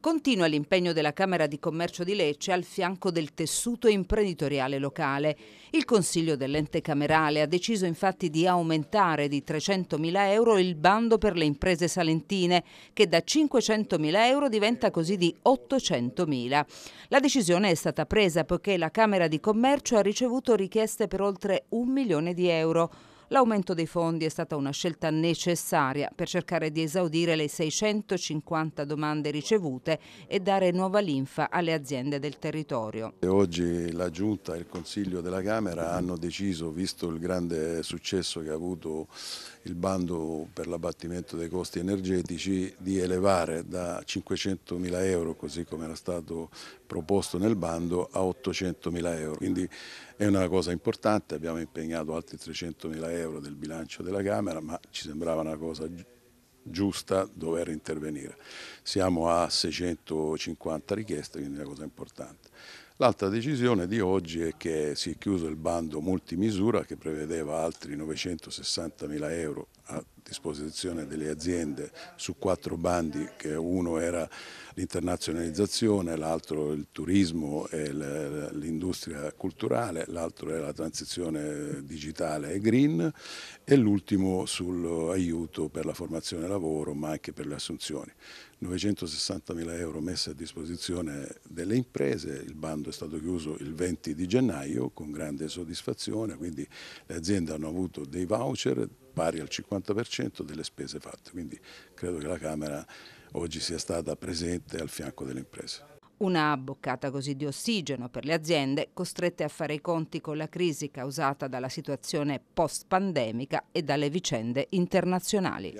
Continua l'impegno della Camera di Commercio di Lecce al fianco del tessuto imprenditoriale locale. Il Consiglio dell'ente camerale ha deciso infatti di aumentare di 300.000 euro il bando per le imprese salentine, che da 500.000 euro diventa così di 800.000. La decisione è stata presa poiché la Camera di Commercio ha ricevuto richieste per oltre un milione di euro, L'aumento dei fondi è stata una scelta necessaria per cercare di esaudire le 650 domande ricevute e dare nuova linfa alle aziende del territorio. Oggi la Giunta e il Consiglio della Camera hanno deciso, visto il grande successo che ha avuto il bando per l'abbattimento dei costi energetici, di elevare da 500.000 euro, così come era stato proposto nel bando, a 800.000 euro. Quindi è una cosa importante, abbiamo impegnato altri 300.000 euro euro del bilancio della Camera, ma ci sembrava una cosa giusta dover intervenire. Siamo a 650 richieste, quindi è una cosa importante. L'altra decisione di oggi è che si è chiuso il bando multimisura che prevedeva altri 960 mila euro a disposizione delle aziende su quattro bandi, che uno era l'internazionalizzazione, l'altro il turismo e l'industria culturale, l'altro era la transizione digitale e green e l'ultimo sull'aiuto per la formazione lavoro ma anche per le assunzioni. 960 mila euro messi a disposizione delle imprese, il bando è stato chiuso il 20 di gennaio con grande soddisfazione, quindi le aziende hanno avuto dei voucher pari al 50%, 10% delle spese fatte, quindi credo che la Camera oggi sia stata presente al fianco delle imprese. Una boccata così di ossigeno per le aziende costrette a fare i conti con la crisi causata dalla situazione post-pandemica e dalle vicende internazionali.